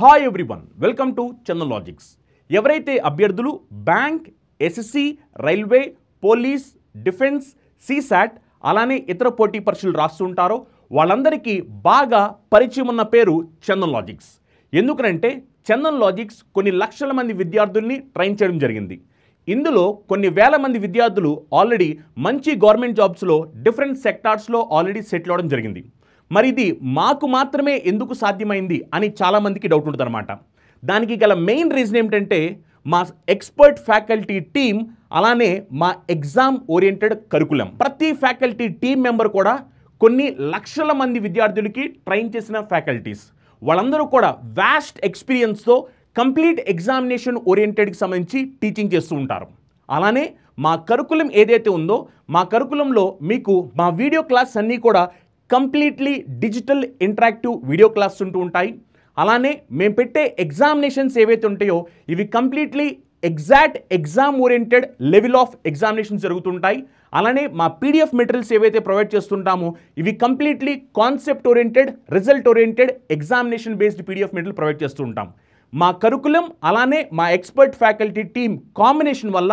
Hi everyone welcome to Chandan logics ఎవరైతే అభ్యర్థులు bank SSC railway police defence CSAT అలానే ఇతర పోటీ పరీక్షలు రాస్తుంటారో వాళ్ళందరికీ బాగా పరిచయం ఉన్న పేరు చందన్ లాజిక్స్ ఎందుకనంటే చందన్ లాజిక్స్ కొన్ని లక్షల మంది విద్యార్థుల్ని ట్రైన్ చేయడం జరిగింది ఇందులో కొన్ని వేల మంది విద్యార్థులు ఆల్రెడీ మంచి గవర్నమెంట్ జాబ్స్లో డిఫరెంట్ సెక్టార్స్లో ఆల్రెడీ సెటిల్ అవ్వడం జరిగింది మరి ఇది మాకు మాత్రమే ఎందుకు సాధ్యమైంది అని చాలామందికి డౌట్ ఉంటుందన్నమాట దానికి గల మెయిన్ రీజన్ ఏమిటంటే మా ఎక్స్పర్ట్ ఫ్యాకల్టీ టీం అలానే మా ఎగ్జామ్ ఓరియంటెడ్ కరికులం ప్రతి ఫ్యాకల్టీ టీం మెంబర్ కూడా కొన్ని లక్షల మంది విద్యార్థులకి ట్రైన్ చేసిన ఫ్యాకల్టీస్ వాళ్ళందరూ కూడా వ్యాస్ట్ ఎక్స్పీరియన్స్తో కంప్లీట్ ఎగ్జామినేషన్ ఓరియంటెడ్కి సంబంధించి టీచింగ్ చేస్తూ ఉంటారు అలానే మా కరుకులం ఏదైతే ఉందో మా కరుకులంలో మీకు మా వీడియో క్లాస్ అన్నీ కూడా completely digital interactive video class ఉంటూ ఉంటాయి అలానే మేము పెట్టే ఎగ్జామినేషన్స్ ఏవైతే ఉంటాయో ఇవి completely exact exam oriented level of examination జరుగుతుంటాయి అలానే మా పీడిఎఫ్ మెటీరియల్స్ ఏవైతే ప్రొవైడ్ చేస్తుంటామో ఇవి completely concept oriented result oriented examination based PDF material provide చేస్తుంటాం మా కరుకులం అలానే మా ఎక్స్పర్ట్ ఫ్యాకల్టీ టీం కాంబినేషన్ వల్ల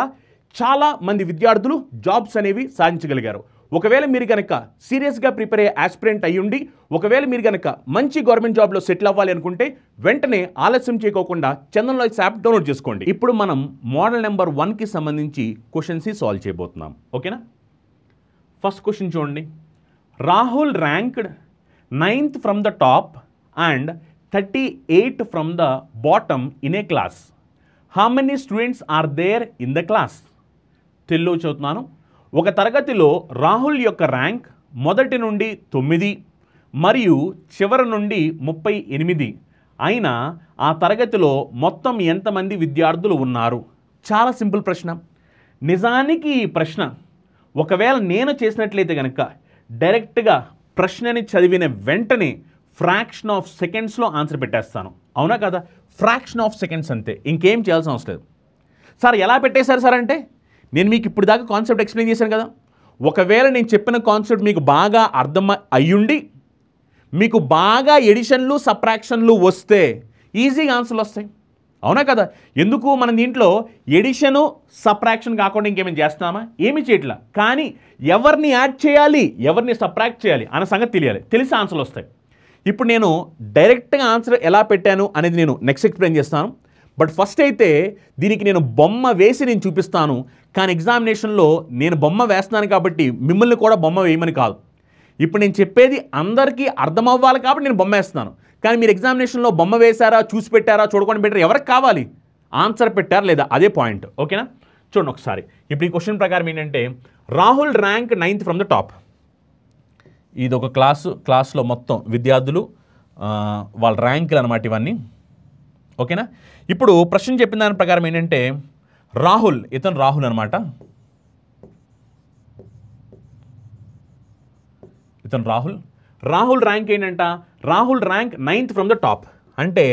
చాలా మంది విద్యార్థులు జాబ్స్ అనేవి సాధించగలిగారు ఒకవేళ మీరు కనుక సీరియస్గా ప్రిపేర్ అయ్యే ఆస్పిరెంట్ అయ్యుండి ఒకవేళ మీరు కనుక మంచి గవర్నమెంట్ జాబ్లో సెటిల్ అవ్వాలి అనుకుంటే వెంటనే ఆలస్యం చేయకోకుండా చందన్ లాయిస్ యాప్ డౌన్లోడ్ చేసుకోండి ఇప్పుడు మనం మోడల్ నెంబర్ వన్కి సంబంధించి క్వశ్చన్స్ సాల్వ్ చేయబోతున్నాం ఓకేనా ఫస్ట్ క్వశ్చన్ చూడండి Rahul ranked ninth from the top and thirty eight from the bottom in a class how many students are there in the class Telugu చదువుతున్నాను ఒక తరగతిలో రాహుల్ యొక్క ర్యాంక్ మొదటి నుండి తొమ్మిది మరియు చివరి నుండి ముప్పై ఎనిమిది అయినా ఆ తరగతిలో మొత్తం ఎంతమంది విద్యార్థులు ఉన్నారు చాలా సింపుల్ ప్రశ్న నిజానికి ఈ ప్రశ్న ఒకవేళ నేను చేసినట్లయితే కనుక డైరెక్ట్గా ప్రశ్నని చదివిన వెంటనే ఫ్రాక్షన్ ఆఫ్ సెకండ్స్లో ఆన్సర్ పెట్టేస్తాను అవునా కదా ఫ్రాక్షన్ ఆఫ్ సెకండ్స్ అంతే ఇంకేం చేయాల్సిన అవసరం లేదు సార్ ఎలా పెట్టేశారు సార్ అంటే నేను మీకు ఇప్పుడు దాకా కాన్సెప్ట్ ఎక్స్ప్లెయిన్ చేశాను కదా ఒకవేళ నేను చెప్పిన కాన్సెప్ట్ మీకు బాగా అర్థం అయ్యుండి మీకు బాగా ఎడిషన్లు సప్రాక్షన్లు వస్తే ఈజీగా ఆన్సర్లు వస్తాయి అవునా కదా ఎందుకు మన దీంట్లో ఎడిషను సప్రాక్షన్ కాకుండా ఇంకేమైనా చేస్తామా ఏమి చేయట్లా కానీ ఎవరిని యాడ్ చేయాలి ఎవరిని సప్రాక్ట్ చేయాలి అన్న సంగతి తెలియాలి తెలిసి ఆన్సర్లు వస్తాయి ఇప్పుడు నేను డైరెక్ట్గా ఆన్సర్ ఎలా పెట్టాను అనేది నేను నెక్స్ట్ ఎక్స్ప్లెయిన్ చేస్తాను బట్ ఫస్ట్ అయితే దీనికి నేను బొమ్మ వేసి నేను చూపిస్తాను కానీ ఎగ్జామినేషన్లో నేను బొమ్మ వేస్తున్నాను కాబట్టి మిమ్మల్ని కూడా బొమ్మ వేయమని కాదు ఇప్పుడు నేను చెప్పేది అందరికీ అర్థం అవ్వాలి కాబట్టి నేను బొమ్మ వేస్తున్నాను కానీ మీరు ఎగ్జామినేషన్లో బొమ్మ వేశారా చూసి పెట్టారా చూడకుండా పెట్టారు ఎవరికి కావాలి ఆన్సర్ పెట్టారా లేదా అదే పాయింట్ ఓకేనా చూడండి ఒకసారి ఇప్పుడు ఈ క్వశ్చన్ ప్రకారం ఏంటంటే Rahul rank ninth from the top ఇది ఒక క్లాసు క్లాస్లో మొత్తం విద్యార్థులు వాళ్ళ ర్యాంకులు అనమాట ఇవన్నీ ఓకేనా ఇప్పుడు ప్రశ్న చెప్పిన దాని ప్రకారం ఏంటంటే రాహుల్ ఇతను రాహుల్ అనమాట ఇతను రాహుల్ రాహుల్ ర్యాంక్ ఏంటంట Rahul rank ninth from the top అంటే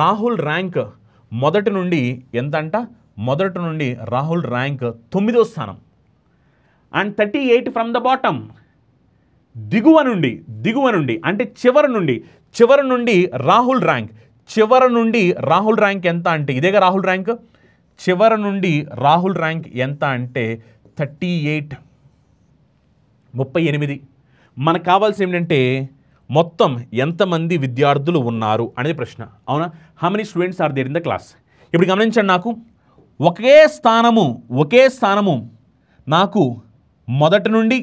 రాహుల్ ర్యాంక్ మొదటి నుండి ఎంత అంట మొదటి నుండి రాహుల్ ర్యాంక్ తొమ్మిదో స్థానం and thirty eight from the bottom దిగువ నుండి దిగువ నుండి అంటే చివరి నుండి చివరి నుండి రాహుల్ ర్యాంక్ చివర నుండి రాహుల్ ర్యాంక్ ఎంత అంటే ఇదేగా రాహుల్ ర్యాంక్ చివర నుండి రాహుల్ ర్యాంక్ ఎంత అంటే థర్టీ ఎయిట్ ముప్పై ఎనిమిది మనకు కావాల్సి ఏంటంటే మొత్తం ఎంతమంది విద్యార్థులు ఉన్నారు అనేది ప్రశ్న అవునా how many students are there in the class ఇప్పుడు గమనించండి నాకు ఒకే స్థానము ఒకే స్థానము నాకు మొదటి నుండి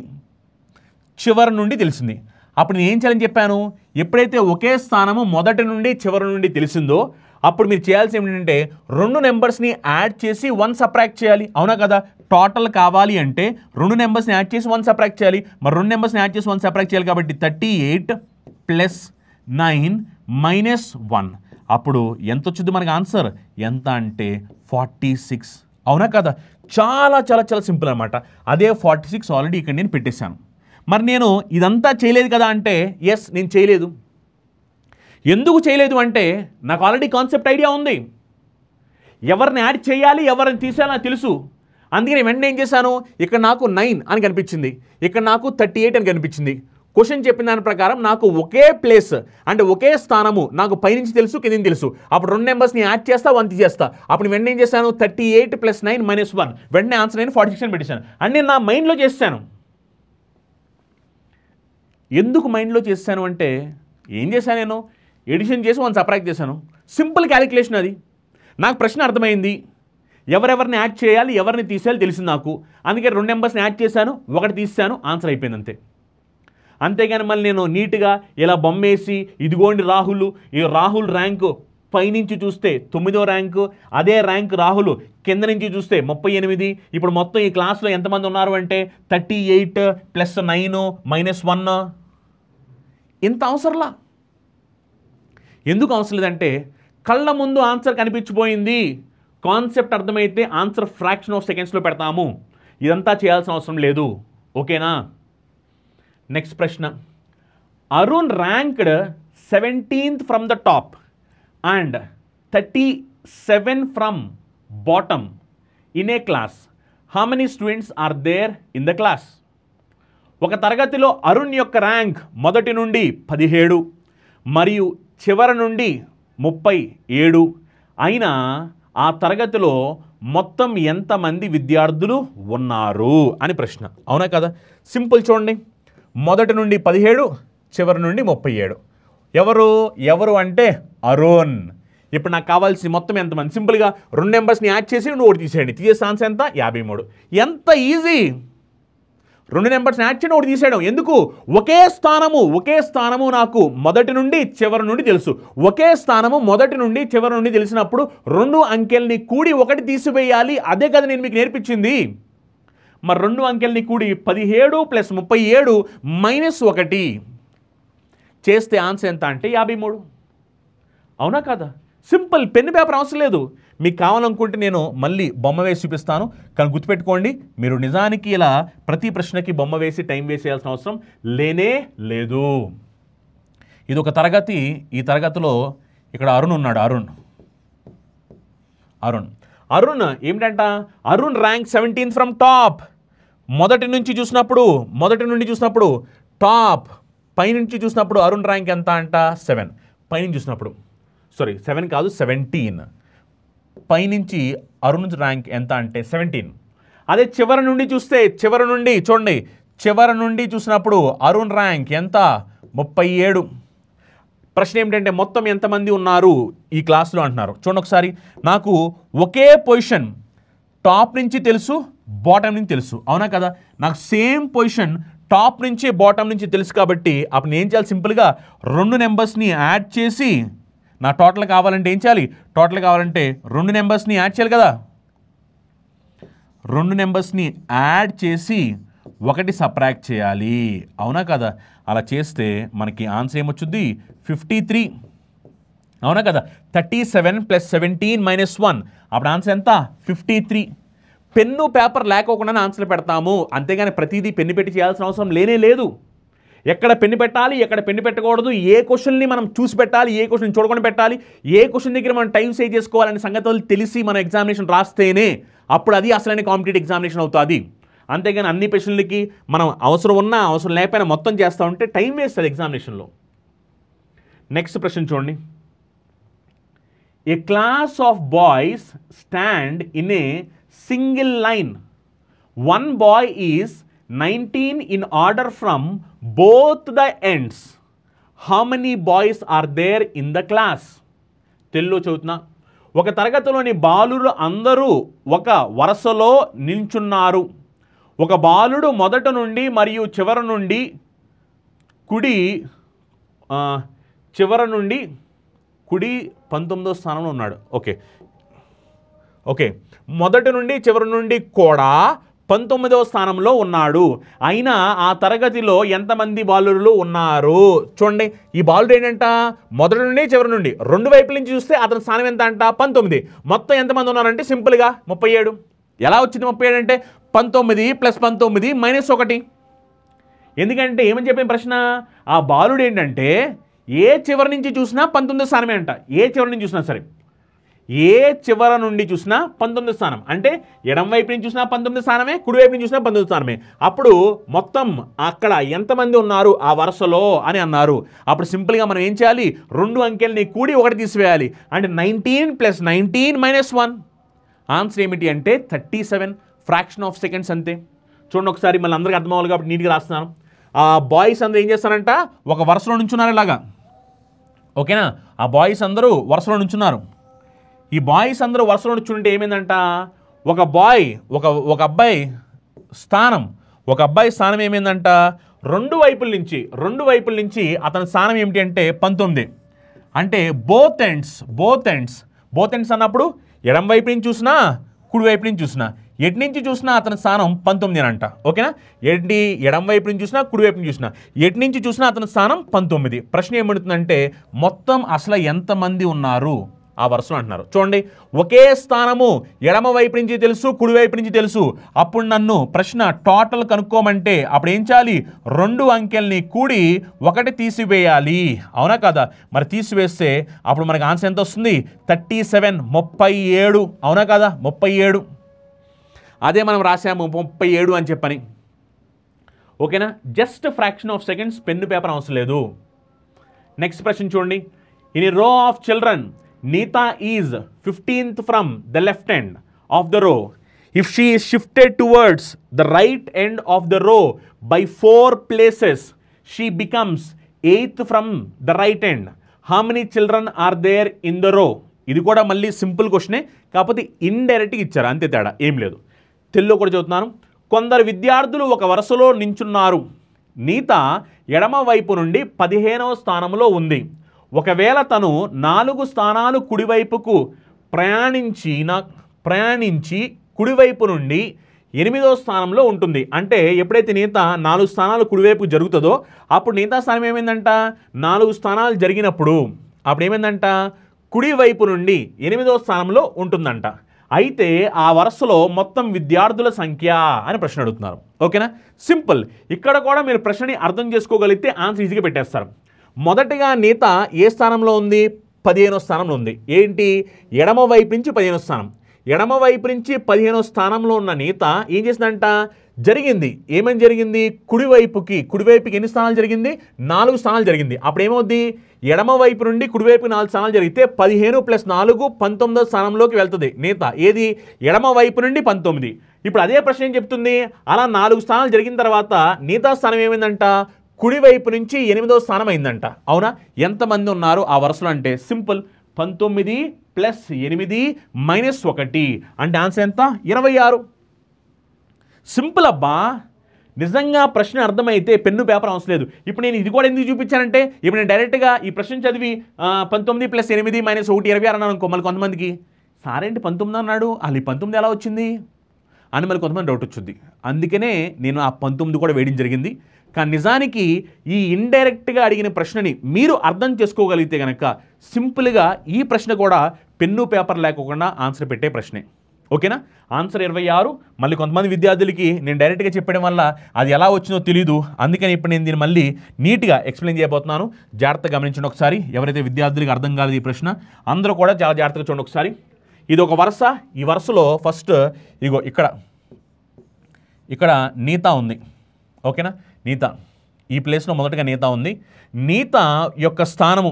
చివరి నుండి తెలిసింది అప్పుడు నేను ఏం చేయాలని చెప్పాను ఎప్పుడైతే ఒకే స్థానము మొదటి నుండి చివరి నుండి తెలిసిందో అప్పుడు మీరు చేయాల్సి ఏంటంటే రెండు నెంబర్స్ని యాడ్ చేసి వన్ సప్రాక్ట్ చేయాలి అవునా కదా టోటల్ కావాలి అంటే రెండు నెంబర్స్ని యాడ్ చేసి వన్ సప్రాక్ట్ చేయాలి మరి రెండు నెంబర్స్ని యాడ్ చేసి వన్ సప్రాక్ట్ చేయాలి కాబట్టి thirty eight plus nine minus one అప్పుడు ఎంత వచ్చింది మనకు ఆన్సర్ ఎంత అంటే ఫార్టీ సిక్స్ అవునా కదా చాలా చాలా చాలా సింపుల్ అనమాట అదే ఫార్టీ సిక్స్ ఆల్రెడీ ఇక్కడ నేను పెట్టేశాను మరి నేను ఇదంతా చేయలేదు కదా అంటే ఎస్ నేను చేయలేదు ఎందుకు చేయలేదు అంటే నాకు ఆల్రెడీ కాన్సెప్ట్ ఐడియా ఉంది ఎవరిని యాడ్ చేయాలి ఎవరిని నాకు తెలుసు అందుకే నేను వెంటనే ఏం చేశాను ఇక్కడ నాకు నైన్ అని కనిపించింది ఇక్కడ నాకు థర్టీ ఎయిట్ అని కనిపించింది క్వశ్చన్ చెప్పిన దాని ప్రకారం నాకు ఒకే ప్లేస్ అంటే ఒకే స్థానము నాకు పైనుంచి తెలుసు కింద తెలుసు అప్పుడు రెండు నెంబర్స్ని యాడ్ చేస్తా వన్ తీసేస్తా అప్పుడు వెంటనే ఏం చేశాను thirty eight plus nine minus one వెంటనే ఆన్సర్ నేను ఫార్టీ సిక్స్ అని పెట్టేశాను అండ్ నేను నా మైండ్లో చేశాను ఎందుకు మైండ్లో చేశాను అంటే ఏం చేశాను నేను ఎడిషన్ చేసి వన్ సపరేట్ చేశాను సింపుల్ క్యాలిక్యులేషన్ అది నాకు ప్రశ్న అర్థమైంది ఎవరెవరిని యాడ్ చేయాలి ఎవరిని తీసేయాలి తెలిసింది నాకు అందుకే రెండు నెంబర్స్ని యాడ్ చేశాను ఒకటి తీసాను ఆన్సర్ అయిపోయింది అంతే అంతేగాని మళ్ళీ నేను నీట్గా ఇలా బొమ్మేసి ఇదిగోండి రాహుల్ ఈ రాహుల్ ర్యాంకు పైనుంచి చూస్తే తొమ్మిదో ర్యాంకు అదే ర్యాంక్ రాహుల్ కింద నుంచి చూస్తే ముప్పై ఎనిమిది ఇప్పుడు మొత్తం ఈ క్లాస్లో ఎంతమంది ఉన్నారు అంటే thirty eight plus nine minus one ఇంత అవసరంలా ఎందుకు అవసరం లేదంటే కళ్ళ ముందు ఆన్సర్ కనిపించిపోయింది కాన్సెప్ట్ అర్థమైతే ఆన్సర్ ఫ్రాక్షన్ ఆఫ్ సెకండ్స్లో పెడతాము ఇదంతా చేయాల్సిన అవసరం లేదు ఓకేనా నెక్స్ట్ ప్రశ్న Arun ranked seventeenth from the top and thirty seven from bottom in a class how many students are there in the class ఒక తరగతిలో అరుణ్ యొక్క ర్యాంక్ మొదటి నుండి పదిహేడు మరియు చివరి నుండి ముప్పై ఏడు అయినా ఆ తరగతిలో మొత్తం ఎంతమంది విద్యార్థులు ఉన్నారు అని ప్రశ్న అవునా కదా సింపుల్ చూడండి మొదటి నుండి పదిహేడు చివరి నుండి ముప్పై ఏడు ఎవరు ఎవరు అంటే అరుణ్ ఇప్పుడు నాకు కావాల్సి మొత్తం ఎంతమంది సింపుల్గా రెండు నెంబర్స్ని యాడ్ చేసి నువ్వు ఒకటి తీసేయండి తీసే ఛాన్స్ ఎంత యాభై మూడు ఎంత ఈజీ రెండు నెంబర్స్ యాక్షన్ ఒకటి తీసేయడం ఎందుకు ఒకే స్థానము ఒకే స్థానము నాకు మొదటి నుండి చివరి నుండి తెలుసు ఒకే స్థానము మొదటి నుండి చివరి నుండి తెలిసినప్పుడు రెండు అంకెల్ని కూడి ఒకటి తీసివేయాలి అదే కదా నేను మీకు నేర్పించింది మరి రెండు అంకెల్ని కూడి పదిహేడు ప్లస్ ముప్పై ఏడు మైనస్ ఒకటి చేస్తే ఆన్సర్ ఎంత అంటే యాభై మూడు అవునా కదా సింపుల్ పెన్ పేపర్ అవసరం లేదు మీకు కావాలనుకుంటే నేను మళ్ళీ బొమ్మ వేసి చూపిస్తాను కానీ గుర్తుపెట్టుకోండి మీరు నిజానికి ఇలా ప్రతి ప్రశ్నకి బొమ్మ వేసి టైం వేసేయాల్సిన అవసరం లేనే లేదు ఇది ఒక తరగతి ఈ తరగతిలో ఇక్కడ అరుణ్ ఉన్నాడు అరుణ్ అరుణ్ అరుణ్ ఏమిటంట Arun rank seventeen from top మొదటి నుంచి చూసినప్పుడు మొదటి నుండి చూసినప్పుడు టాప్ పైనుంచి చూసినప్పుడు అరుణ్ ర్యాంక్ ఎంత అంట సెవెన్ పైనుంచి చూసినప్పుడు సారీ సెవెన్ కాదు సెవెంటీన్ పైనుంచి అరుణ్ ర్యాంక్ ఎంత అంటే సెవెంటీన్ అదే చివరి నుండి చూస్తే చివరి నుండి చూడండి చివరి నుండి చూసినప్పుడు అరుణ్ ర్యాంక్ ఎంత ముప్పై ఏడు ప్రశ్న ఏమిటంటే మొత్తం ఎంతమంది ఉన్నారు ఈ క్లాస్లో అంటున్నారు చూడండి ఒకసారి నాకు ఒకే పొజిషన్ టాప్ నుంచి తెలుసు బాటమ్ నుంచి తెలుసు అవునా కదా నాకు సేమ్ పొజిషన్ టాప్ నుంచి బాటమ్ నుంచి తెలుసు కాబట్టి అప్పుడు నేను చేయాలి సింపుల్గా రెండు నెంబర్స్ని యాడ్ చేసి నా టోటల్ కావాలంటే ఏం చేయాలి టోటల్ కావాలంటే రెండు నెంబర్స్ని యాడ్ చేయాలి కదా రెండు నెంబర్స్ని యాడ్ చేసి ఒకటి సప్రాక్ట్ చేయాలి అవునా కదా అలా చేస్తే మనకి ఆన్సర్ ఏమొచ్చుద్ది ఫిఫ్టీ త్రీ అవునా కదా thirty seven plus seventeen minus one అప్పుడు ఆన్సర్ ఎంత ఫిఫ్టీ త్రీ పెన్ను పేపర్ లేకోకుండా ఆన్సర్ పెడతాము అంతేగాని ప్రతిదీ పెన్ను పెట్టి చేయాల్సిన అవసరం లేనే లేదు ఎక్కడ పెన్ను పెట్టాలి ఎక్కడ పెన్ను పెట్టకూడదు ఏ క్వశ్చన్ని మనం చూసి పెట్టాలి ఏ క్వశ్చన్ చూడకుండా పెట్టాలి ఏ క్వశ్చన్ దగ్గర మనం టైం సేవ్ చేసుకోవాలనే సంగతులు తెలిసి మనం ఎగ్జామినేషన్ రాస్తేనే అప్పుడు అది అసలైన కాంపిటేటివ్ ఎగ్జామినేషన్ అవుతుంది అంతేగాని అన్ని ప్రశ్నలకి మనం అవసరం ఉన్నా అవసరం లేకపోయినా మొత్తం చేస్తూ ఉంటే టైం వేస్ట్ అది ఎగ్జామినేషన్లో నెక్స్ట్ ప్రశ్న చూడండి a class of boys stand in a single line one boy is 19 in order from both the ends How many boys are there in the class? తెలుగులో చదువుతున్నా ఒక తరగతిలోని బాలురు అందరూ ఒక వరుసలో నిల్చున్నారు ఒక బాలుడు మొదట నుండి మరియు చివరి నుండి కుడి చివరి నుండి కుడి పంతొమ్మిదో స్థానంలో ఉన్నాడు ఓకే ఓకే మొదటి నుండి చివరి నుండి కూడా పంతొమ్మిదవ స్థానంలో ఉన్నాడు అయినా ఆ తరగతిలో ఎంతమంది బాలురులు ఉన్నారు చూడండి ఈ బాలుడు ఏంటంట మొదటి నుండి చివరి నుండి రెండు వైపుల నుంచి చూస్తే అతని స్థానం ఎంత అంట పంతొమ్మిది మొత్తం ఎంతమంది ఉన్నారంటే సింపుల్గా ముప్పై ఏడు ఎలా వచ్చింది ముప్పై ఏడు అంటే పంతొమ్మిది ప్లస్ పంతొమ్మిది మైనస్ ఒకటి ఎందుకంటే ఏమని చెప్పిన ప్రశ్న ఆ బాలుడు ఏంటంటే ఏ చివరి నుంచి చూసినా పంతొమ్మిది స్థానమే అంట ఏ చివరి నుంచి చూసినా సరే ఏ చివర నుండి చూసినా పంతొమ్మిది స్థానం అంటే ఎడం వైపు నుంచి చూసినా పంతొమ్మిది స్థానమే కుడివైపు నుంచి చూసినా పంతొమ్మిది స్థానమే అప్పుడు మొత్తం అక్కడ ఎంతమంది ఉన్నారు ఆ వరుసలో అని అన్నారు అప్పుడు సింపుల్గా మనం ఏం చేయాలి రెండు అంకెల్ని కూడి ఒకటి తీసివేయాలి అంటే nineteen plus nineteen minus one answer ఏమిటి అంటే thirty seven fraction of seconds అంతే చూడండి ఒకసారి మళ్ళీ అందరికీ అర్థం అవ్వాలి కాబట్టి నీట్గా రాస్తున్నాను ఆ బాయ్స్ అందరూ ఏం చేస్తారంట ఒక వరుసలో నుంచున్నారు ఇలాగా ఓకేనా ఆ బాయ్స్ అందరూ వరుసలో నుంచున్నారు ఈ బాయ్స్ అందరూ వరుసలో చూడండి ఏమైందంట ఒక బాయ్ ఒక ఒక అబ్బాయి స్థానం ఒక అబ్బాయి స్థానం ఏమైందంట రెండు వైపుల నుంచి రెండు వైపుల నుంచి అతని స్థానం ఏమిటి అంటే పంతొమ్మిది అంటే both ends both ends both ends అన్నప్పుడు ఎడం వైపు నుంచి చూసినా కుడి వైపు నుంచి చూసినా ఎటు నుంచి చూసినా అతని స్థానం పంతొమ్మిది అంట ఓకేనా ఎట్టి ఎడం వైపు నుంచి చూసినా కుడి వైపు నుంచి చూసినా ఎటు నుంచి చూసినా అతని స్థానం పంతొమ్మిది ప్రశ్న ఏమడుతుందంటే మొత్తం అసలు ఎంతమంది ఉన్నారు ఆ వరుసలో అంటున్నారు చూడండి ఒకే స్థానము ఎడమ వైపు నుంచి తెలుసు కుడివైపు నుంచి తెలుసు అప్పుడు నన్ను ప్రశ్న టోటల్ కనుక్కోమంటే అప్పుడు ఏం చేయాలి రెండు అంకెల్ని కూడి ఒకటి తీసివేయాలి అవునా కదా మరి తీసివేస్తే అప్పుడు మనకు ఆన్సర్ ఎంత వస్తుంది థర్టీ సెవెన్ ముప్పై ఏడు అవునా కదా ముప్పై ఏడు అదే మనం రాసాము ముప్పై ఏడు అని చెప్పని ఓకేనా just fraction of seconds pen paper అవసరం లేదు నెక్స్ట్ ప్రశ్న చూడండి in row of children Nita is 15th from the left end of the row. If she is shifted towards the right end of the row by four places, she becomes 8th from the right end. How many children are there in the row? ఇది కూడా మళ్ళీ simple క్వశ్చనే కాకపోతే ఇండైరెక్ట్గా ఇచ్చారు అంతే తేడా ఏం లేదు తెలుగులో కూడా చదువుతున్నాను కొందరు విద్యార్థులు ఒక వరుసలో నించున్నారు నీత ఎడమ వైపు నుండి పదిహేనవ స్థానంలో ఉంది ఒకవేళ తను నాలుగు స్థానాలు కుడివైపుకు ప్రయాణించిన ప్రయాణించి కుడివైపు నుండి ఎనిమిదో స్థానంలో ఉంటుంది అంటే ఎప్పుడైతే నేత నాలుగు స్థానాలు కుడివైపు జరుగుతుందో అప్పుడు నేతా స్థానం ఏమైందంట నాలుగు స్థానాలు జరిగినప్పుడు అప్పుడు ఏమైందంట కుడివైపు నుండి ఎనిమిదో స్థానంలో ఉంటుందంట అయితే ఆ వరుసలో మొత్తం విద్యార్థుల సంఖ్య అని ప్రశ్న అడుగుతున్నారు ఓకేనా సింపుల్ ఇక్కడ కూడా మీరు ప్రశ్నని అర్థం చేసుకోగలిగితే ఆన్సర్ ఈజీగా పెట్టేస్తారు మొదటిగా నీత ఏ స్థానంలో ఉంది పదిహేనో స్థానంలో ఉంది ఏంటి ఎడమ వైపు నుంచి పదిహేనో స్థానం ఎడమ వైపు నుంచి పదిహేనో స్థానంలో ఉన్న నీత ఏం చేసిందంట జరిగింది ఏమని జరిగింది కుడివైపుకి కుడివైపుకి ఎన్ని స్థానాలు జరిగింది నాలుగు స్థానాలు జరిగింది అప్పుడు ఏమవుద్ది ఎడమ వైపు నుండి కుడివైపు నాలుగు స్థానాలు జరిగితే పదిహేను ప్లస్ నాలుగు పంతొమ్మిదో స్థానంలోకి వెళ్తుంది నేత ఏది ఎడమ వైపు నుండి పంతొమ్మిది ఇప్పుడు అదే ప్రశ్న ఏం చెప్తుంది అలా నాలుగు స్థానాలు జరిగిన తర్వాత నేతా స్థానం ఏమైందంట కుడివైపు నుంచి ఎనిమిదో స్థానం అయిందంట అవునా ఎంతమంది ఉన్నారు ఆ వరుసలో అంటే సింపుల్ పంతొమ్మిది ప్లస్ ఎనిమిది మైనస్ ఒకటి అంటే ఆన్సర్ ఎంత ఇరవై ఆరు సింపుల్ అబ్బా నిజంగా ప్రశ్న అర్థమైతే పెన్ను పేపర్ అవసరం లేదు ఇప్పుడు నేను ఇది కూడా ఎందుకు చూపించానంటే ఇప్పుడు నేను డైరెక్ట్గా ఈ ప్రశ్న చదివి పంతొమ్మిది ప్లస్ ఎనిమిది మైనస్ ఒకటి ఇరవై ఆరు అన్నాను మళ్ళీ కొంతమందికి సారేంటి పంతొమ్మిది అన్నాడు అది ఈ పంతొమ్మిది ఎలా వచ్చింది అని మళ్ళీ కొంతమంది డౌట్ వచ్చింది అందుకనే నేను ఆ పంతొమ్మిది కూడా వేయడం జరిగింది కానీ నిజానికి ఈ ఇండైరెక్ట్గా అడిగిన ప్రశ్నని మీరు అర్థం చేసుకోగలిగితే కనుక సింపుల్గా ఈ ప్రశ్న కూడా పెన్ను పేపర్ లేకుండా ఆన్సర్ పెట్టే ప్రశ్నే ఓకేనా ఆన్సర్ ఇరవై ఆరు మళ్ళీ కొంతమంది విద్యార్థులకి నేను డైరెక్ట్గా చెప్పడం వల్ల అది ఎలా వచ్చిందో తెలీదు అందుకని ఇప్పుడు నేను దీన్ని మళ్ళీ నీట్గా ఎక్స్ప్లెయిన్ చేయబోతున్నాను జాగ్రత్తగా గమనించండి ఒకసారి ఎవరైతే విద్యార్థులకు అర్థం కాలేదు ఈ ప్రశ్న అందరూ కూడా చాలా జాగ్రత్తగా చూడండి ఒకసారి ఇది ఒక వరుస ఈ వరుసలో ఫస్ట్ ఇగో ఇక్కడ ఇక్కడ నీతా ఉంది ఓకేనా నీత ఈ ప్లేస్లో మొదటగా నీత ఉంది నీత యొక్క స్థానము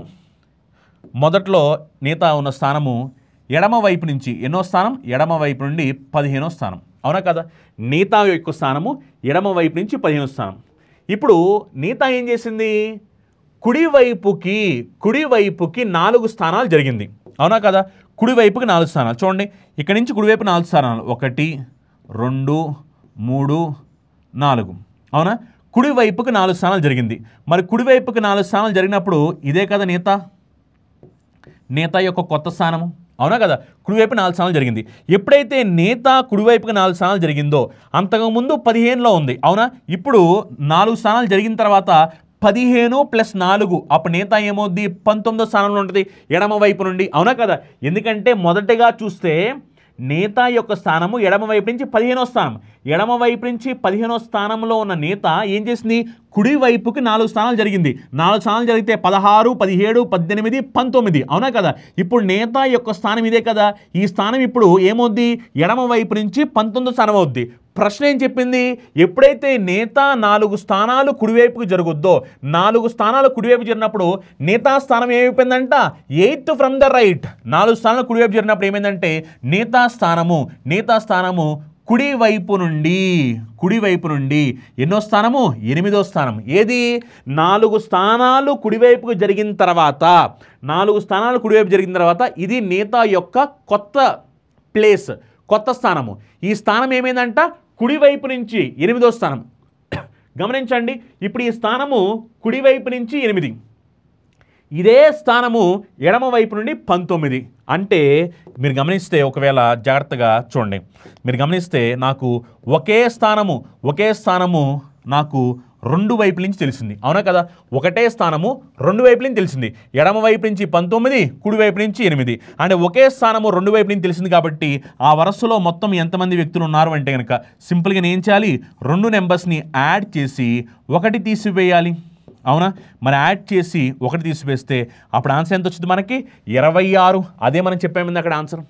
మొదట్లో నీత ఉన్న స్థానము ఎడమ వైపు నుంచి ఎన్నో స్థానం ఎడమ వైపు నుండి పదిహేనో స్థానం అవునా కదా నీత యొక్క స్థానము ఎడమ వైపు నుంచి పదిహేనో స్థానం ఇప్పుడు నీత ఏం చేసింది కుడివైపుకి కుడివైపుకి నాలుగు స్థానాలు జరిగింది అవునా కదా కుడివైపుకి నాలుగు స్థానాలు చూడండి ఇక్కడి నుంచి కుడివైపు నాలుగు స్థానాలు ఒకటి రెండు మూడు నాలుగు అవునా కుడివైపుకు నాలుగు స్థానాలు జరిగింది మరి కుడివైపుకు నాలుగు స్థానాలు జరిగినప్పుడు ఇదే కదా నేత నేత యొక్క కొత్త స్థానము అవునా కదా కుడివైపు నాలుగు స్థానాలు జరిగింది ఎప్పుడైతే నేత కుడివైపుకి నాలుగు స్థానాలు జరిగిందో అంతకుముందు పదిహేనులో ఉంది అవునా ఇప్పుడు నాలుగు స్థానాలు జరిగిన తర్వాత పదిహేను ప్లస్ నాలుగు అప్పుడు నేత ఏమవుద్ది పంతొమ్మిదో స్థానంలో ఉంటుంది ఎడమ వైపు నుండి అవునా కదా ఎందుకంటే మొదటిగా చూస్తే నేత యొక్క స్థానము ఎడమవైపు నుంచి పదిహేనో స్థానం ఎడమవైపు నుంచి పదిహేనో స్థానంలో ఉన్న నేత ఏం చేసింది కుడివైపుకి నాలుగు స్థానాలు జరిగింది నాలుగు స్థానాలు జరిగితే పదహారు పదిహేడు పద్దెనిమిది పంతొమ్మిది అవునా కదా ఇప్పుడు నేత యొక్క స్థానం ఇదే కదా ఈ స్థానం ఇప్పుడు ఏమవుద్ది ఎడమవైపు నుంచి పంతొమ్మిది స్థానం అవుద్ది ప్రశ్న ఏం చెప్పింది ఎప్పుడైతే నేత నాలుగు స్థానాలు కుడివైపుకు జరుగుద్దో నాలుగు స్థానాలు కుడివైపు జరిగినప్పుడు నేతా స్థానం ఏమైపోయిందంట ఎయిత్ ఫ్రమ్ ద రైట్ నాలుగు స్థానాలు కుడివైపు జరిగినప్పుడు ఏమైందంటే నేతా స్థానము నేతా స్థానము కుడివైపు నుండి కుడివైపు నుండి ఎన్నో స్థానము ఎనిమిదో స్థానం ఏది నాలుగు స్థానాలు కుడివైపుకు జరిగిన తర్వాత నాలుగు స్థానాలు కుడివైపు జరిగిన తర్వాత ఇది నేత యొక్క కొత్త ప్లేస్ కొత్త స్థానము ఈ స్థానం ఏమైందంట కుడివైపు నుంచి ఎనిమిదో స్థానం గమనించండి ఇప్పుడు ఈ స్థానము కుడివైపు నుంచి ఎనిమిది ఇదే స్థానము ఎడమ వైపు నుండి పంతొమ్మిది అంటే మీరు గమనిస్తే ఒకవేళ జాగ్రత్తగా చూడండి మీరు గమనిస్తే నాకు ఒకే స్థానము ఒకే స్థానము నాకు రెండు వైపుల నుంచి తెలిసింది అవునా కదా ఒకటే స్థానము రెండు వైపుల నుంచి తెలిసింది ఎడమ వైపు నుంచి పంతొమ్మిది కుడి వైపు నుంచి ఎనిమిది అంటే ఒకే స్థానము రెండు వైపు నుంచి తెలిసింది కాబట్టి ఆ వరుసలో మొత్తం ఎంతమంది వ్యక్తులు ఉన్నారు అంటే కనుక సింపుల్గా ఏం చేయాలి రెండు నెంబర్స్ని యాడ్ చేసి ఒకటి తీసివేయాలి అవునా మనం యాడ్ చేసి ఒకటి తీసివేస్తే అప్పుడు ఆన్సర్ ఎంత వచ్చింది మనకి ఇరవై ఆరు అదే మనం చెప్పాము అక్కడ ఆన్సర్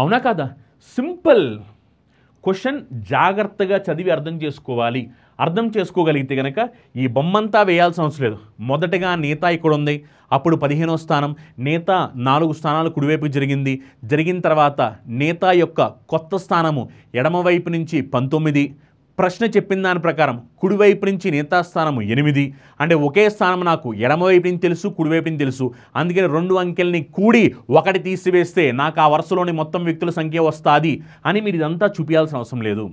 అవునా కాదా సింపుల్ క్వశ్చన్ జాగ్రత్తగా చదివి అర్థం చేసుకోవాలి అర్థం చేసుకోగలిగితే కనుక ఈ బొమ్మంతా వేయాల్సిన అవసరం లేదు మొదటగా నేత ఇక్కడ ఉంది అప్పుడు పదిహేనో స్థానం నేత నాలుగు స్థానాలు కుడివైపు జరిగింది జరిగిన తర్వాత నేత యొక్క కొత్త స్థానము ఎడమవైపు నుంచి పంతొమ్మిది ప్రశ్న చెప్పిన దాని ప్రకారం కుడివైపు నుంచి నేతాస్థానము ఎనిమిది అంటే ఒకే స్థానం నాకు ఎడమవైపు నుంచి తెలుసు కుడివైపు నుంచి తెలుసు అందుకని రెండు అంకెల్ని కూడి ఒకటి తీసివేస్తే నాకు ఆ వరుసలోని మొత్తం వ్యక్తుల సంఖ్య వస్తుంది అని మీరు ఇదంతా చూపించాల్సిన అవసరం లేదు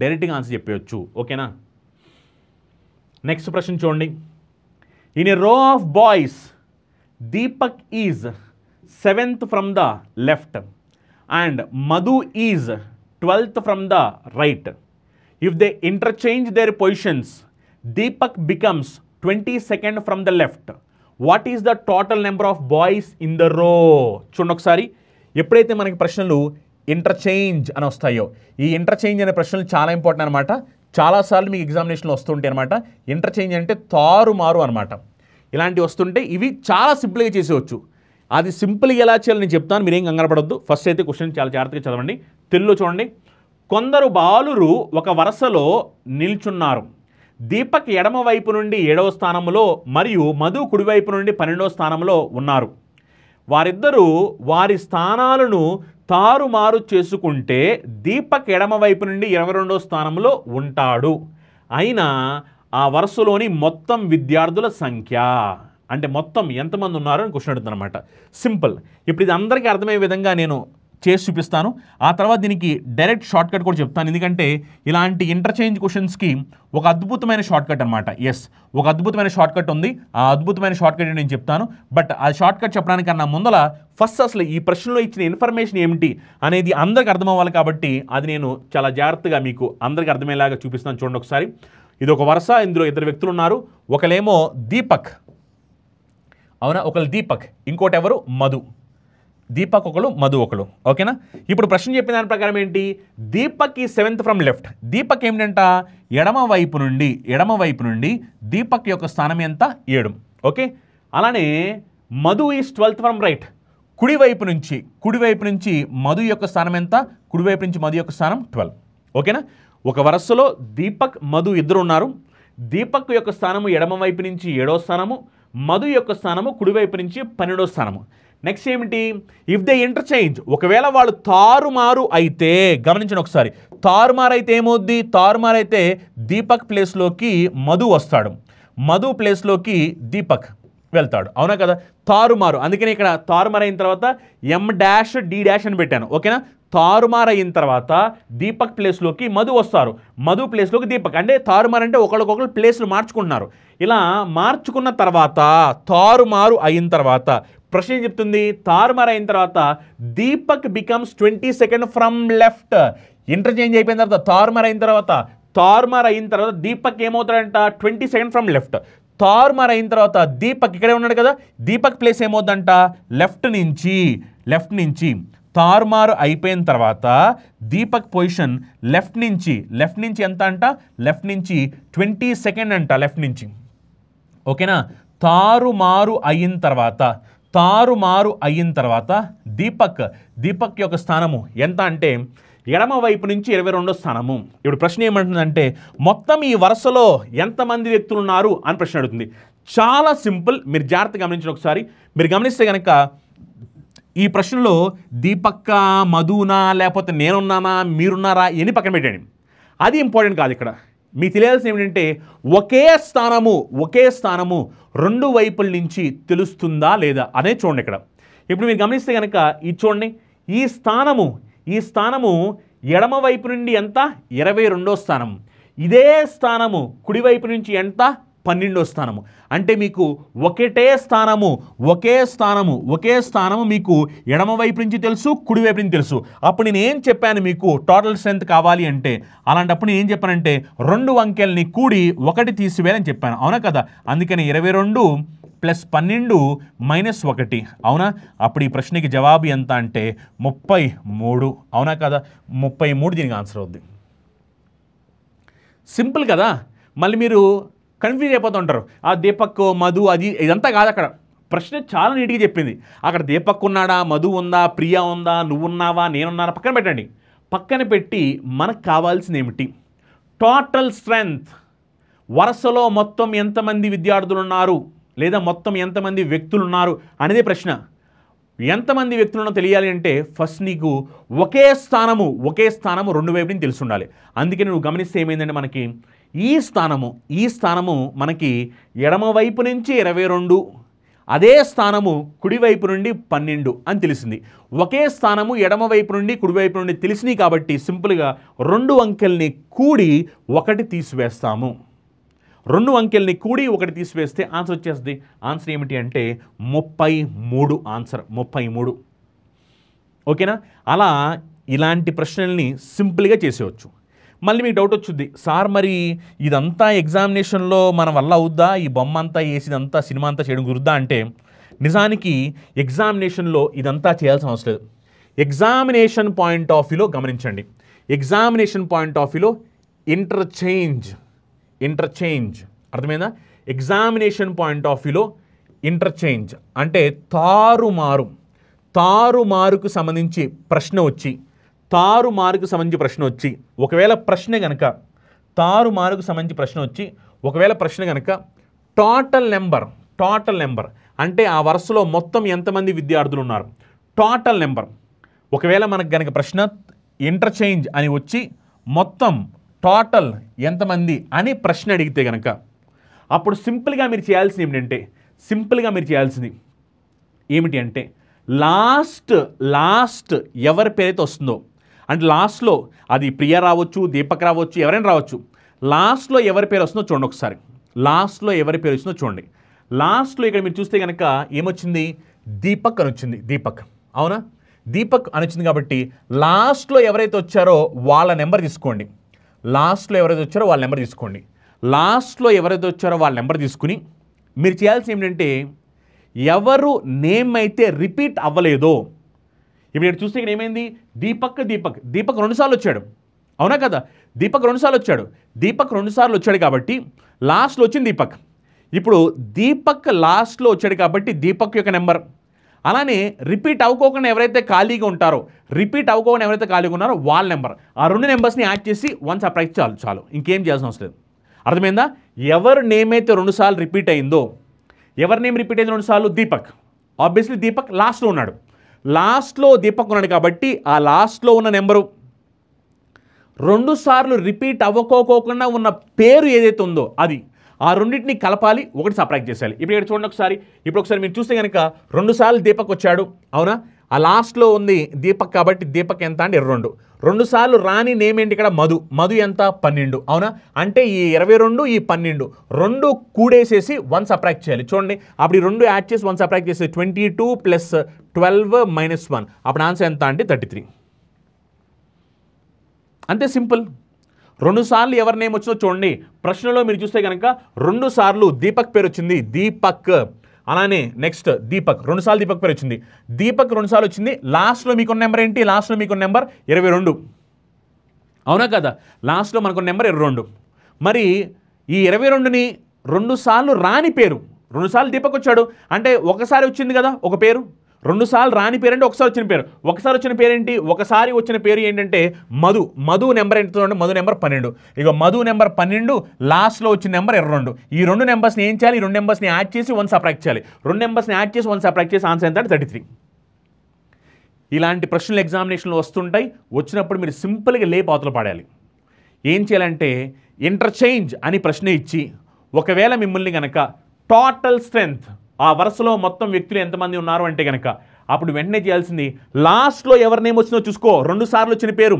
డైరెక్ట్గా ఆన్సర్ చెప్పవచ్చు ఓకేనా నెక్స్ట్ ప్రశ్న చూడండి in a row of boys Deepak is seventh from the left and Madhu is twelfth from the right if they interchange their positions Deepak becomes twenty second from the left what is the total number of boys in the row చూడండి ఒకసారి ఎప్పుడైతే మనకి ప్రశ్నలు interchange అని వస్తాయో ఈ interchange అనే ప్రశ్నలు చాలా ఇంపార్టెంట్ అనమాట చాలాసార్లు మీకు ఎగ్జామినేషన్లో వస్తుంటాయి అనమాట ఇంటర్చేంజ్ అంటే తారుమారు అనమాట ఇలాంటివి వస్తుంటే ఇవి చాలా సింపుల్గా చేసేవచ్చు అది సింపుల్గా ఎలా చేయాలని చెప్తాను మీరేం కంగారపడద్దు ఫస్ట్ అయితే క్వశ్చన్ చాలా జాగ్రత్తగా చదవండి తెలుగులో చూడండి కొందరు బాలురు ఒక వరుసలో నిల్చున్నారు దీపక్ ఎడమవైపు నుండి ఏడవ స్థానంలో మరియు మధు కుడివైపు నుండి పన్నెండవ స్థానంలో ఉన్నారు వారిద్దరూ వారి స్థానాలను తారుమారు చేసుకుంటే దీపక్ ఎడమవైపు నుండి ఇరవై రెండో స్థానంలో ఉంటాడు అయినా ఆ వరుసలోని మొత్తం విద్యార్థుల సంఖ్య అంటే మొత్తం ఎంతమంది ఉన్నారు అని క్వశ్చన్ అడుగుతుంది అనమాట సింపుల్ ఇప్పుడు ఇది అందరికీ అర్థమయ్యే విధంగా నేను చేసి చూపిస్తాను ఆ తర్వాత దీనికి డైరెక్ట్ షార్ట్ కట్ కూడా చెప్తాను ఎందుకంటే ఇలాంటి ఇంటర్చేంజ్ క్వశ్చన్స్కి ఒక అద్భుతమైన షార్ట్ కట్ అనమాట ఎస్ ఒక అద్భుతమైన షార్ట్ కట్ ఉంది ఆ అద్భుతమైన షార్ట్ కట్ నేను చెప్తాను బట్ ఆ షార్ట్ కట్ చెప్పడానికన్నా ముందల ఫస్ట్ అసలు ఈ ప్రశ్నలో ఇచ్చిన ఇన్ఫర్మేషన్ ఏమిటి అనేది అందరికి అర్థమవ్వాలి కాబట్టి అది నేను చాలా జాగ్రత్తగా మీకు అందరికీ అర్థమయ్యేలాగా చూపిస్తాను చూడండి ఒకసారి ఇది ఒక వరుస ఇందులో ఇద్దరు వ్యక్తులు ఉన్నారు ఒకలేమో దీపక్ అవునా ఒకళ్ళు దీపక్ ఇంకోటి ఎవరు మధు దీపక్ ఒకడు మధు ఒకడు ఓకేనా ఇప్పుడు ప్రశ్న చెప్పిన దాని ప్రకారం ఏంటి దీపక్ ఈ సెవెంత్ ఫ్రమ్ లెఫ్ట్ దీపక్ ఏమిటంట ఎడమ వైపు నుండి ఎడమ వైపు నుండి దీపక్ యొక్క స్థానం ఎంత ఏడు ఓకే అలానే Madhu is twelfth from right కుడివైపు నుంచి కుడివైపు నుంచి మధు యొక్క స్థానం ఎంత కుడివైపు నుంచి మధు యొక్క స్థానం ట్వెల్వ్ ఓకేనా ఒక వరుసలో దీపక్ మధు ఇద్దరు ఉన్నారు దీపక్ యొక్క స్థానము ఎడమవైపు నుంచి ఏడో స్థానము మధు యొక్క స్థానము కుడివైపు నుంచి పన్నెండో స్థానము నెక్స్ట్ ఏమిటి ఇఫ్ దే ఇంటర్చేంజ్ ఒకవేళ వాళ్ళు తారుమారు అయితే గమనించండి ఒకసారి తారుమారు అయితే ఏమవుద్ది తారుమారు అయితే దీపక్ ప్లేస్లోకి మధు వస్తాడు మధు ప్లేస్లోకి దీపక్ వెళ్తాడు అవునా కదా తారుమారు అందుకని ఇక్కడ తారుమారు అయిన తర్వాత ఎం డాష్ డి డాష్ అని పెట్టాను ఓకేనా తారుమారు అయిన తర్వాత దీపక్ ప్లేస్లోకి మధు వస్తారు మధు ప్లేస్లోకి దీపక్ అంటే తారుమారు అంటే ఒకరికొకరు ప్లేస్లు మార్చుకుంటున్నారు ఇలా మార్చుకున్న తర్వాత తారుమారు అయిన తర్వాత ప్రశ్న ఏం చెప్తుంది తారుమార్ అయిన తర్వాత Deepak becomes twenty second from left interchange అయిపోయిన తర్వాత తారుమార్ అయిన తర్వాత తారుమార్ అయిన తర్వాత దీపక్ ఏమవుతాడంట ట్వంటీ సెకండ్ ఫ్రమ్ లెఫ్ట్ తారుమార్ అయిన తర్వాత దీపక్ ఇక్కడే ఉన్నాడు కదా దీపక్ ప్లేస్ ఏమవుతుందంట లెఫ్ట్ నుంచి లెఫ్ట్ నుంచి తారుమారు అయిపోయిన తర్వాత దీపక్ పొజిషన్ లెఫ్ట్ నుంచి లెఫ్ట్ నుంచి ఎంత అంట లెఫ్ట్ నుంచి ట్వంటీ సెకండ్ అంట లెఫ్ట్ నుంచి ఓకేనా తారుమారు అయిన తర్వాత తారుమారు అయిన తర్వాత దీపక్ దీపక్ యొక్క స్థానము ఎంత అంటే ఎడమ వైపు నుంచి ఇరవై రెండో స్థానము ఇప్పుడు ప్రశ్న ఏమంటుందంటే మొత్తం ఈ వరుసలో ఎంతమంది వ్యక్తులు ఉన్నారు అని ప్రశ్న అడుగుతుంది చాలా సింపుల్ మీరు జాగ్రత్త గమనించిన ఒకసారి మీరు గమనిస్తే కనుక ఈ ప్రశ్నలో దీపక్క మధునా లేకపోతే నేనున్నానా మీరున్నారా ఎన్ని పక్కన పెట్టండి అది ఇంపార్టెంట్ కాదు ఇక్కడ మీకు తెలియాల్సిన ఏమిటంటే ఒకే స్థానము ఒకే స్థానము రెండు వైపుల నుంచి తెలుస్తుందా లేదా అనేది చూడండి ఇక్కడ ఇప్పుడు మీరు గమనిస్తే కనుక ఇది చూడండి ఈ స్థానము ఈ స్థానము ఎడమ వైపు నుండి ఎంత ఇరవై రెండో స్థానం ఇదే స్థానము కుడివైపు నుంచి ఎంత పన్నెండో స్థానము అంటే మీకు ఒకటే స్థానము ఒకే స్థానము ఒకే స్థానము మీకు ఎడమవైపు నుంచి తెలుసు కుడివైపు నుంచి తెలుసు అప్పుడు నేను ఏం చెప్పాను మీకు టోటల్ స్ట్రెంత్ కావాలి అంటే అలాంటప్పుడు నేను ఏం చెప్పానంటే రెండు అంకెల్ని కూడి ఒకటి తీసివేయాలని చెప్పాను అవునా కదా అందుకని ఇరవై రెండు ప్లస్ పన్నెండు మైనస్ ఒకటి అవునా అప్పుడు ఈ ప్రశ్నకి జవాబు ఎంత అంటే ముప్పై మూడు అవునా కదా ముప్పై మూడు దీనికి ఆన్సర్ అవుద్ది సింపుల్ కదా మళ్ళీ మీరు కన్ఫ్యూజ్ అయిపోతుంటారు ఆ దీపక్ మధు అది ఇదంతా కాదు అక్కడ ప్రశ్న చాలా నీట్గా చెప్పింది అక్కడ దీపక్ ఉన్నాడా మధు ఉందా ప్రియా ఉందా నువ్వు ఉన్నావా నేనున్నానా పక్కన పెట్టండి పక్కన పెట్టి మనకు కావాల్సింది ఏమిటి టోటల్ స్ట్రెంగ్త్ వరుసలో మొత్తం ఎంతమంది విద్యార్థులు ఉన్నారు లేదా మొత్తం ఎంతమంది వ్యక్తులు ఉన్నారు అనేది ప్రశ్న ఎంతమంది ఉన్నా తెలియాలి అంటే ఫస్ట్ నీకు ఒకే స్థానము ఒకే స్థానము రెండు వైపు నుంచి తెలిసి ఉండాలి అందుకే నువ్వు గమనిస్తే ఏమైందంటే మనకి ఈ స్థానము ఈ స్థానము మనకి ఎడమవైపు నుంచి ఇరవై రెండు అదే స్థానము కుడివైపు నుండి పన్నెండు అని తెలిసింది ఒకే స్థానము ఎడమవైపు నుండి కుడివైపు నుండి తెలిసినాయి కాబట్టి సింపుల్గా రెండు అంకెల్ని కూడి ఒకటి తీసివేస్తాము రెండు అంకెల్ని కూడి ఒకటి తీసివేస్తే ఆన్సర్ వచ్చేస్తుంది ఆన్సర్ ఏమిటి అంటే ముప్పై మూడు ఆన్సర్ ముప్పై మూడు ఓకేనా అలా ఇలాంటి ప్రశ్నల్ని సింపుల్గా చేసేవచ్చు మళ్ళీ మీకు డౌట్ వచ్చింది సార్ మరి ఇదంతా ఎగ్జామినేషన్లో మన వల్ల అవుద్దా ఈ బొమ్మ అంతా వేసిదంతా సినిమా అంతా చేయడం కుదురుద్దా అంటే నిజానికి ఎగ్జామినేషన్లో ఇదంతా చేయాల్సిన అవసరం లేదు ఎగ్జామినేషన్ పాయింట్ ఆఫ్ వ్యూలో గమనించండి ఎగ్జామినేషన్ పాయింట్ ఆఫ్ వ్యూలో ఇంటర్చేంజ్ ఇంటర్చేంజ్ అర్థమైందా ఎగ్జామినేషన్ పాయింట్ ఆఫ్ వ్యూలో ఇంటర్చేంజ్ అంటే తారుమారు తారుమారుకు సంబంధించి ప్రశ్న వచ్చి తారుమారుకు సంబంధించి ప్రశ్న వచ్చి ఒకవేళ ప్రశ్న కనుక తారుమారుకు సంబంధించి ప్రశ్న వచ్చి ఒకవేళ ప్రశ్న కనుక టోటల్ నెంబర్ టోటల్ నెంబర్ అంటే ఆ వరుసలో మొత్తం ఎంతమంది విద్యార్థులు ఉన్నారు టోటల్ నెంబర్ ఒకవేళ మనకు కనుక ప్రశ్న ఇంటర్చేంజ్ అని వచ్చి మొత్తం టోటల్ ఎంతమంది అని ప్రశ్న అడిగితే కనుక అప్పుడు సింపుల్గా మీరు చేయాల్సింది ఏమిటంటే సింపుల్గా మీరు చేయాల్సింది ఏమిటి అంటే లాస్ట్ లాస్ట్ ఎవరి పేరైతే వస్తుందో అంటే లాస్ట్లో అది ప్రియ రావచ్చు దీపక్ రావచ్చు ఎవరైనా రావచ్చు లాస్ట్లో ఎవరి పేరు వస్తుందో చూడండి ఒకసారి లాస్ట్లో ఎవరి పేరు వచ్చిందో చూడండి లాస్ట్లో ఇక్కడ మీరు చూస్తే కనుక ఏమొచ్చింది దీపక్ అని వచ్చింది దీపక్ అవునా దీపక్ అని వచ్చింది కాబట్టి లాస్ట్లో ఎవరైతే వచ్చారో వాళ్ళ నెంబర్ తీసుకోండి లాస్ట్లో ఎవరైతే వచ్చారో వాళ్ళ నెంబర్ తీసుకోండి లాస్ట్లో ఎవరైతే వచ్చారో వాళ్ళ నెంబర్ తీసుకుని మీరు చేయాల్సి ఏంటంటే ఎవరు నేమ్ అయితే రిపీట్ అవ్వలేదో ఇప్పుడు ఇక్కడ చూస్తే ఇక్కడ ఏమైంది దీపక్ దీపక్ దీపక్ రెండుసార్లు వచ్చాడు అవునా కదా దీపక్ రెండుసార్లు వచ్చాడు దీపక్ రెండుసార్లు వచ్చాడు కాబట్టి లాస్ట్లో వచ్చింది దీపక్ ఇప్పుడు దీపక్ లాస్ట్లో వచ్చాడు కాబట్టి దీపక్ యొక్క నెంబర్ అలానే రిపీట్ అవ్వకోకుండా ఎవరైతే ఖాళీగా ఉంటారో రిపీట్ అవ్వకోకుండా ఎవరైతే ఖాళీగా ఉన్నారో వాళ్ళ నెంబర్ ఆ రెండు నెంబర్స్ని యాడ్ చేసి వన్స్ ప్రైస్ చాలు చాలు ఇంకేం చేయాల్సిన అవసరం లేదు అర్థమైందా ఎవరు నేమ్ అయితే రెండుసార్లు రిపీట్ అయిందో ఎవరి నేమ్ రిపీట్ అయింది రెండుసార్లు దీపక్ ఆబ్వియస్లీ దీపక్ లాస్ట్లో ఉన్నాడు లాస్ట్లో దీపక్ ఉన్నాడు కాబట్టి ఆ లాస్ట్లో ఉన్న నెంబరు రెండుసార్లు రిపీట్ అవ్వకోకోకుండా ఉన్న పేరు ఏదైతే ఉందో అది ఆ రెండింటిని కలపాలి ఒకటి సపరేట్ చేసేయాలి ఇప్పుడు ఇక్కడ చూడండి ఒకసారి ఇప్పుడు ఒకసారి మీరు చూస్తే కనుక రెండుసార్లు దీపక్ వచ్చాడు అవునా ఆ లాస్ట్లో ఉంది దీపక్ కాబట్టి దీపక్ ఎంత అంటే ఇరవై రెండు రెండు సార్లు రాని నేమ్ ఏంటి ఇక్కడ మధు మధు ఎంత పన్నెండు అవునా అంటే ఈ ఇరవై రెండు ఈ పన్నెండు రెండు కూడేసేసి వన్ సప్రాక్ట్ చేయాలి చూడండి అప్పుడు ఈ రెండు యాడ్ చేసి వన్ సప్రాక్ట్ చేసి twenty two plus twelve minus one అప్పుడు ఆన్సర్ ఎంత అంటే థర్టీ త్రీ అంతే సింపుల్ రెండుసార్లు ఎవరి నేమ్ వచ్చిందో చూడండి ప్రశ్నలో మీరు చూస్తే కనుక రెండుసార్లు దీపక్ పేరు వచ్చింది దీపక్ అలానే నెక్స్ట్ దీపక్ రెండుసార్లు దీపక్ పేరు వచ్చింది దీపక్ రెండుసార్లు వచ్చింది లాస్ట్లో మీకున్న నెంబర్ ఏంటి లాస్ట్లో మీకున్న నెంబర్ ఇరవై రెండు అవునా కదా లాస్ట్లో మనకు నెంబర్ ఇరవై రెండు మరి ఈ ఇరవై రెండుని రెండుసార్లు రాని పేరు రెండుసార్లు దీపక్ వచ్చాడు అంటే ఒకసారి వచ్చింది కదా ఒక పేరు రెండుసార్లు రాని పేరు అంటే ఒకసారి వచ్చిన పేరు ఒకసారి వచ్చిన పేరు ఏంటి ఒకసారి వచ్చిన పేరు ఏంటంటే మధు మధు నెంబర్ ఎంత చూడండి మధు నెంబర్ పన్నెండు ఇక మధు నెంబర్ పన్నెండు లాస్ట్లో వచ్చిన నెంబర్ ఇరవై రెండు ఈ రెండు నెంబర్స్ని ఏం చేయాలి ఈ రెండు నెంబర్స్ని యాడ్ చేసి వన్ సప్రాక్ట్ చేయాలి రెండు నెంబర్స్ని యాడ్ చేసి వన్ సప్రాక్ట్ చేసి ఆన్సర్ ఎంత థర్టీ త్రీ ఇలాంటి ప్రశ్నలు ఎగ్జామినేషన్లు వస్తుంటాయి వచ్చినప్పుడు మీరు సింపుల్గా లేపాతలు పాడాలి ఏం చేయాలంటే ఇంటర్చేంజ్ అని ప్రశ్న ఇచ్చి ఒకవేళ మిమ్మల్ని కనుక టోటల్ స్ట్రెంగ్త్ ఆ వరుసలో మొత్తం వ్యక్తులు ఎంతమంది ఉన్నారు అంటే కనుక అప్పుడు వెంటనే చేయాల్సింది లాస్ట్లో ఎవరి నేమ్ వచ్చిందో చూసుకో రెండు సార్లు వచ్చిన పేరు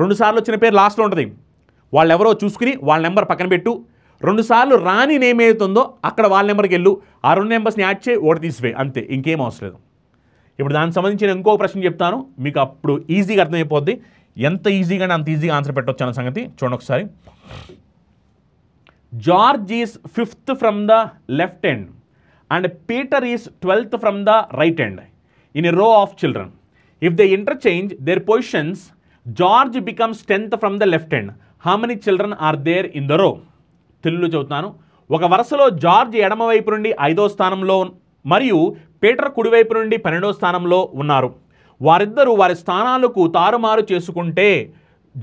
రెండు సార్లు వచ్చిన పేరు లాస్ట్లో ఉంటుంది వాళ్ళు ఎవరో చూసుకుని వాళ్ళ నెంబర్ పక్కన పెట్టు రెండుసార్లు రాని నేమ్ ఏదైతుందో అక్కడ వాళ్ళ నెంబర్కి వెళ్ళు ఆ రెండు నెంబర్స్ని యాడ్ చేయి ఓటు తీసిపోయి అంతే ఇంకేం అవసరం లేదు ఇప్పుడు దానికి సంబంధించిన ఇంకో ప్రశ్న చెప్తాను మీకు అప్పుడు ఈజీగా అర్థమైపోద్ది ఎంత ఈజీగా అంత ఈజీగా ఆన్సర్ పెట్టవచ్చు అన్న సంగతి చూడండి ఒకసారి George is fifth from the left end and Peter is twelfth from the right hand in row of children if they interchange their positions George becomes tenth from the left hand how many children are there in the row తెలుగులో చదువుతాను ఒక వరుసలో George ఎడమవైపు నుండి ఐదో స్థానంలో మరియు Peter కుడివైపు నుండి పన్నెండో స్థానంలో ఉన్నారు వారిద్దరూ వారి స్థానాలకు తారుమారు చేసుకుంటే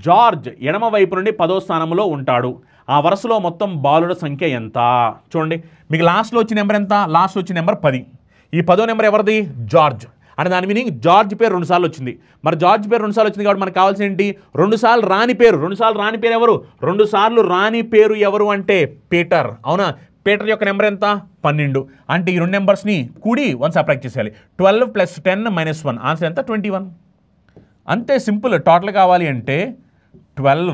జార్జ్ ఎడమవైపు నుండి పదో స్థానంలో ఉంటాడు ఆ వరుసలో మొత్తం బాలుడ సంఖ్య ఎంత చూడండి మీకు లాస్ట్లో వచ్చిన నెంబర్ ఎంత లాస్ట్లో వచ్చిన నెంబర్ పది ఈ పదో నెంబర్ ఎవరిది జార్జ్ అంటే దాని మీనింగ్ జార్జ్ పేరు రెండుసార్లు వచ్చింది మరి జార్జ్ పేరు రెండుసార్లు వచ్చింది కాబట్టి మనకు కావాల్సి ఏంటి రెండుసార్లు రాని పేరు రెండుసార్లు రాని పేరు ఎవరు రెండుసార్లు రాని పేరు ఎవరు అంటే పీటర్ అవునా పీటర్ యొక్క నెంబర్ ఎంత పన్నెండు అంటే ఈ రెండు నెంబర్స్ని కూడి వన్ సబ్ట్రాక్ట్ చేసేయాలి twelve plus ten minus one answer ఎంత ట్వంటీ వన్ అంతే సింపుల్ టోటల్ కావాలి అంటే twelve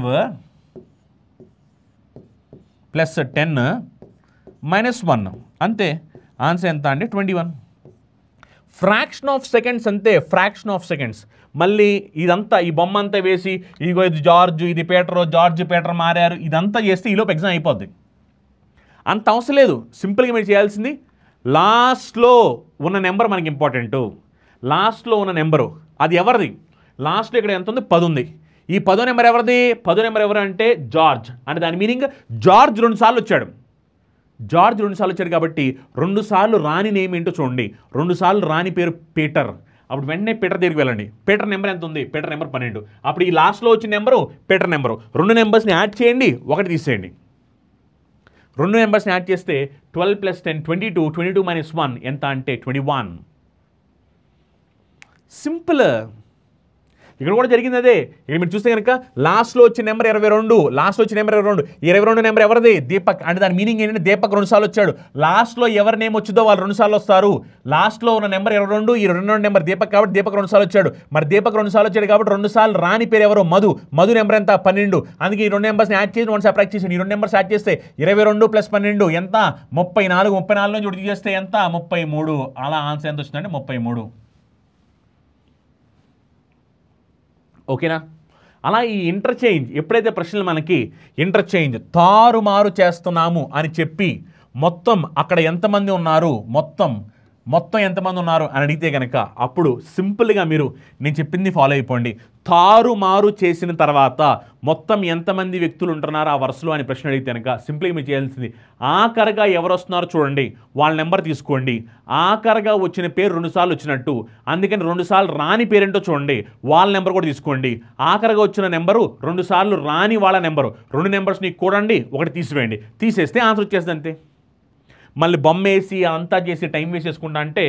plus ten minus one అంతే ఆన్సర్ ఎంత అండి twenty one fraction of seconds అంతే ఫ్రాక్షన్ ఆఫ్ సెకండ్స్ మళ్ళీ ఇదంతా ఈ బొమ్మ అంతా వేసి ఇగో ఇది జార్జ్ ఇది పీటరు జార్జ్ పేటర్ మారారు ఇదంతా చేస్తే ఈలోపు ఎగ్జామ్ అయిపోద్ది అంత అవసరం లేదు సింపుల్గా మీరు చేయాల్సింది లాస్ట్లో ఉన్న నెంబర్ మనకి ఇంపార్టెంటు లాస్ట్లో ఉన్న నెంబరు అది ఎవరిది లాస్ట్లో ఇక్కడ ఎంత ఉంది పది ఉంది ఈ పదో నెంబర్ ఎవరిది పదో నెంబర్ ఎవరు అంటే జార్జ్ అంటే దాని మీనింగ్ జార్జ్ రెండుసార్లు వచ్చాడు జార్జ్ రెండుసార్లు వచ్చాడు కాబట్టి రెండుసార్లు రాణి నేమ్ ఏంటో చూడండి రెండుసార్లు రాణి పేరు పీటర్ అప్పుడు వెంటనే పీటర్ దగ్గరికి వెళ్ళండి పీటర్ నెంబర్ ఎంత ఉంది పీటర్ నెంబర్ పన్నెండు అప్పుడు ఈ లాస్ట్లో వచ్చిన నెంబరు పీటర్ నెంబరు రెండు నెంబర్స్ని యాడ్ చేయండి ఒకటి తీసేయండి రెండు నెంబర్స్ని యాడ్ చేస్తే twelve plus ten twenty two twenty two minus one ఎంత అంటే ట్వంటీ వన్ సింపుల్ ఇక్కడ కూడా జరిగింది అదే ఇక్కడ మీరు చూస్తే కనుక లాస్ట్లో వచ్చిన నెంబర్ ఇరవై రెండు లాస్ట్లో వచ్చిన నెంబర్ ఇరవై రెండు ఇరవై రెండు నెంబర్ ఎవరిది దీపక్ అంటే దాని మీనింగ్ ఏంటంటే దీపక్ రెండుసార్లు వచ్చాడు లాస్ట్లో ఎవరి నేమ్ వచ్చిందో వాళ్ళు రెండుసార్లు వస్తారు లాస్ట్లో ఉన్న నెంబర్ ఇరవై రెండు ఈ రెండు రెండు నెంబర్ దీపక్ కాబట్టి దీపక్ రెండుసార్లు వచ్చాడు మరి దీపక్ రెండుసార్లు వచ్చాడు కాబట్టి రెండుసార్లు రాని పేరు ఎవరు మధు మధు నెంబర్ ఎంత పన్నెండు అందుకే ఈ రెండు నెంబర్స్ని యాడ్ చేసి వన్ సపరేట్ చేసి ఈ రెండు నెంబర్స్ యాడ్ చేస్తే ఇరవై రెండు ప్లస్ పన్నెండు ఎంత ముప్పై నాలుగు ముప్పై నాలుగు నుంచి చేస్తే ఎంత ముప్పై మూడు అలా ఆన్సర్ ఎంత వచ్చిందంటే ముప్పై మూడు ఓకేనా అలా ఈ ఇంటర్చేంజ్ ఎప్పుడైతే ప్రశ్నలు మనకి ఇంటర్చేంజ్ తారుమారు చేస్తున్నాము అని చెప్పి మొత్తం అక్కడ ఎంతమంది ఉన్నారు మొత్తం మొత్తం ఎంతమంది ఉన్నారు అని అడిగితే కనుక అప్పుడు సింపుల్గా మీరు నేను చెప్పింది ఫాలో అయిపోండి తారుమారు చేసిన తర్వాత మొత్తం ఎంతమంది వ్యక్తులు ఉంటున్నారు ఆ వరుసలో అని ప్రశ్న అడిగితే కనుక సింపుల్గా మీరు చేయాల్సింది ఆఖరగా ఎవరు వస్తున్నారో చూడండి వాళ్ళ నెంబర్ తీసుకోండి ఆఖరగా వచ్చిన పేరు రెండుసార్లు వచ్చినట్టు అందుకని రెండుసార్లు రాని పేరేంటో చూడండి వాళ్ళ నెంబర్ కూడా తీసుకోండి ఆఖరగా వచ్చిన నెంబరు రెండుసార్లు రాని వాళ్ళ నెంబరు రెండు నెంబర్స్ని కూడండి ఒకటి తీసివేయండి తీసేస్తే ఆన్సర్ వచ్చేస్తుంది అంతే మళ్ళీ బొమ్మ వేసి అంతా చేసి టైం వేస్ట్ చేసుకుంటా అంటే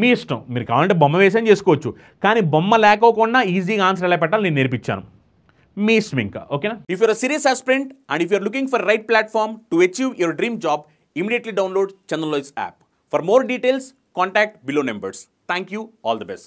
మీ ఇష్టం మీరు కావాలంటే బొమ్మ వేసే చేసుకోవచ్చు కానీ బొమ్మ లేకోకుండా ఈజీగా ఆన్సర్ ఎలా పెట్టాలి నేను నేర్పించాను మీ ఇష్టం ఇంకా ఓకేనా if you're serious aspirant and if you're looking for right platform to achieve your dream job immediately download Chandan logics app for more details contact below numbers thank you all the best